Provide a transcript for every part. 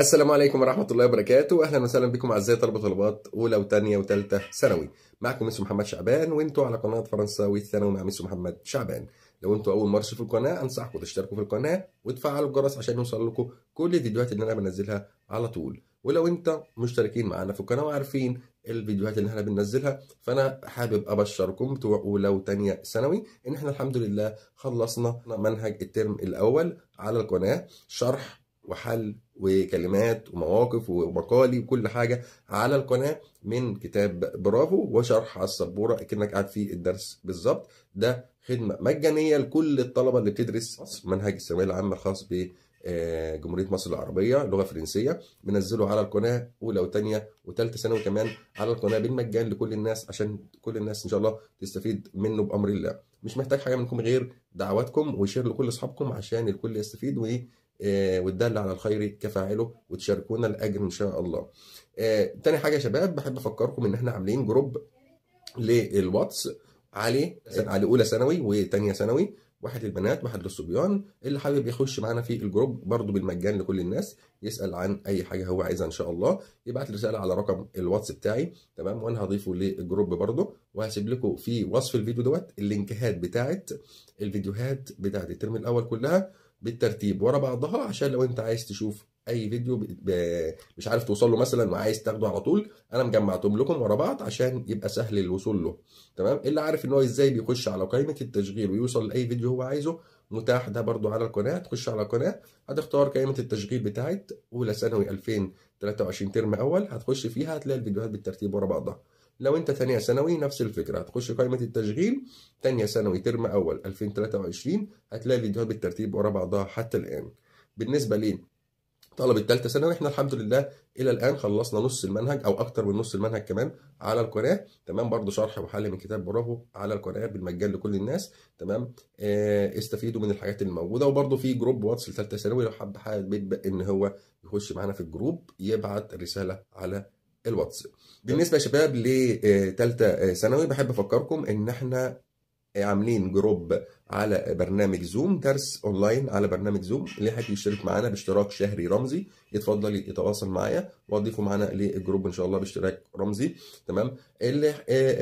السلام عليكم ورحمة الله وبركاته، أهلا وسهلا بكم أعزائي طلبة طلبات أولى وثانية وثالثة ثانوي، معكم مستر محمد شعبان وأنتوا على قناة فرنساوي الثانوي مع مستر محمد شعبان، لو أنتوا أول مرة تشوفوا القناة أنصحكم تشتركوا في القناة وتفعلوا الجرس عشان يوصل لكم كل الفيديوهات اللي أنا بنزلها على طول، ولو أنت مشتركين معانا في القناة وعارفين الفيديوهات اللي احنا بننزلها فانا حابب ابشركم بتوع اولى وثانيه ثانوي ان احنا الحمد لله خلصنا منهج الترم الاول على القناه شرح وحل وكلمات ومواقف ومقالي وكل حاجة على القناة من كتاب برافو وشرح على السبورة كأنك قاعد في الدرس بالظبط ده خدمة مجانية لكل الطلبة اللي بتدرس منهج الثانوية العامة الخاص ب آه، جمهورية مصر العربية لغة فرنسية بنزله على القناة أولى وثانية وثالثة ثانوي كمان على القناة بالمجان لكل الناس عشان كل الناس إن شاء الله تستفيد منه بأمر الله مش محتاج حاجة منكم غير دعواتكم وشير لكل أصحابكم عشان الكل يستفيد وإيه آه، والدل على الخير كفاعله وتشاركونا الاجر ان شاء الله. آه، تاني حاجه يا شباب بحب افكركم ان احنا عاملين جروب للواتس عليه على اولى ثانوي وثانيه ثانوي واحد للبنات واحد للصبيان اللي حابب يخش معانا في الجروب برضه بالمجان لكل الناس يسال عن اي حاجه هو عايزها ان شاء الله يبعت لي رساله على رقم الواتس بتاعي تمام وانا هضيفه للجروب برضه وهسيب لكم في وصف الفيديو دوت اللينكات بتاعت الفيديوهات بتاعت الترم الاول كلها بالترتيب ورا بعضها عشان لو انت عايز تشوف اي فيديو ب... ب... مش عارف توصل له مثلا وعايز تاخده على طول انا مجمعتهم لكم ورا بعض عشان يبقى سهل الوصول له تمام اللي عارف ان هو ازاي بيخش على قائمه التشغيل ويوصل لاي فيديو هو عايزه متاح ده برده على القناه تخش على القناه هتختار قائمه التشغيل بتاعت اولى ثانوي 2023 ترم اول هتخش فيها هتلاقي الفيديوهات بالترتيب ورا بعضها لو انت ثانيه ثانوي نفس الفكره هتخش قائمه التشغيل ثانيه ثانوي ترم اول 2023 هتلاقي الفيديوهات بالترتيب ورا بعضها حتى الان بالنسبه ليه طلب ثالثه ثانوي احنا الحمد لله الى الان خلصنا نص المنهج او اكتر من نص المنهج كمان على القناه تمام برضو شرح وحل من كتاب برافو على القناه بالمجان لكل الناس تمام اه استفيدوا من الحاجات اللي موجوده وبرضو في جروب واتس لثالثه ثانوي لو حد حابب ان هو يخش معانا في الجروب يبعت رساله على الواتس بالنسبه يا شباب لثالثه آه، آه، ثانوي بحب افكركم ان احنا آه، عاملين جروب على برنامج زوم درس اونلاين على برنامج زوم اللي حابب يشترك معانا باشتراك شهري رمزي يتفضل يتواصل معايا واضيفه معانا للجروب ان شاء الله باشتراك رمزي تمام اللي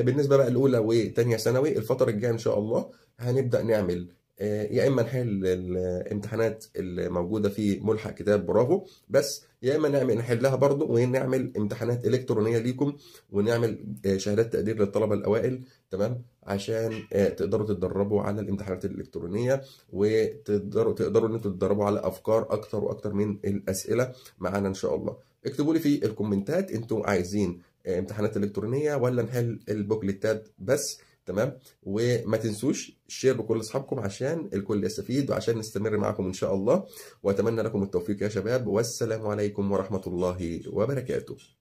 بالنسبه بقى الاولى وثانيه ثانوي الفتره الجايه ان شاء الله هنبدا نعمل آه، يا اما نحل الامتحانات اللي موجوده في ملحق كتاب برافو بس يا اما نعمل نحلها برضه ونعمل امتحانات الكترونيه ليكم ونعمل آه، شهادات تقدير للطلبه الاوائل تمام عشان آه، تقدروا تتدربوا على الامتحانات الالكترونيه وتقدروا تقدروا ان انتوا تتدربوا على افكار اكتر واكتر من الاسئله معانا ان شاء الله اكتبوا لي في الكومنتات انتوا عايزين امتحانات الكترونيه ولا نحل البوكليتات بس تمام وما تنسوش شير بكل اصحابكم عشان الكل يستفيد وعشان نستمر معكم ان شاء الله واتمنى لكم التوفيق يا شباب والسلام عليكم ورحمه الله وبركاته